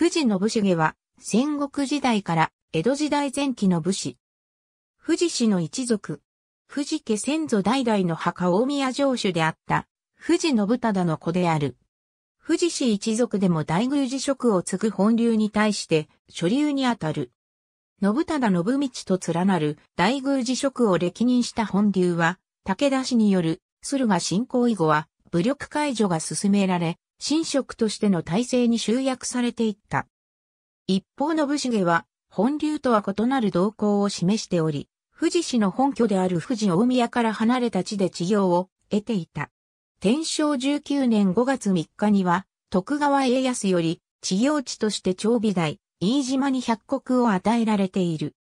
富士信繁は、戦国時代から江戸時代前期の武士。富士氏の一族。富士家先祖代々の墓大宮城主であった、富士信忠の子である。富士氏一族でも大宮寺職を継ぐ本流に対して、所流にあたる。信忠信道と連なる大宮寺職を歴任した本流は、武田氏による駿河侵攻以後は、武力解除が進められ、神職としての体制に集約されていった。一方の武は、本流とは異なる動向を示しており、富士市の本拠である富士大宮から離れた地で治療を得ていた。天正19年5月3日には、徳川家康より治療地として長尾台、飯島に百国を与えられている。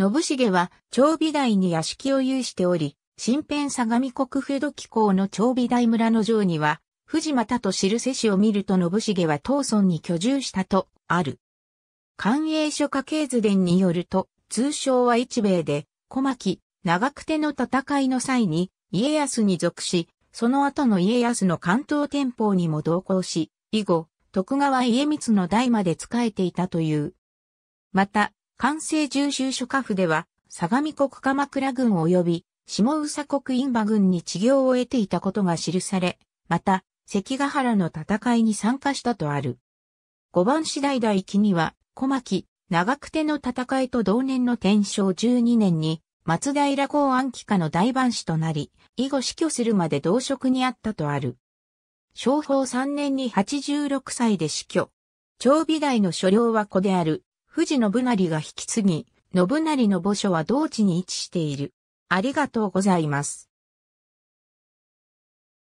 信重は長尾台に屋敷を有しており、新編相模国府土機構の長尾台村の城には、藤又と知る印氏を見ると信繁は東村に居住したと、ある。官営書家系図伝によると、通称は一米で、小牧、長久手の戦いの際に、家康に属し、その後の家康の関東天保にも同行し、以後、徳川家光の代まで仕えていたという。また、関西重州諸家府では、相模国鎌倉軍及び、下宇佐国印馬軍に治療を得ていたことが記され、また、関ヶ原の戦いに参加したとある。五番次第第一には、小牧、長久手の戦いと同年の天正12年に、松平公安旗下の大番士となり、以後死去するまで同職にあったとある。昭法3年に86歳で死去。長美大の所領は子である、藤信成が引き継ぎ、信成の墓所は同地に位置している。ありがとうございます。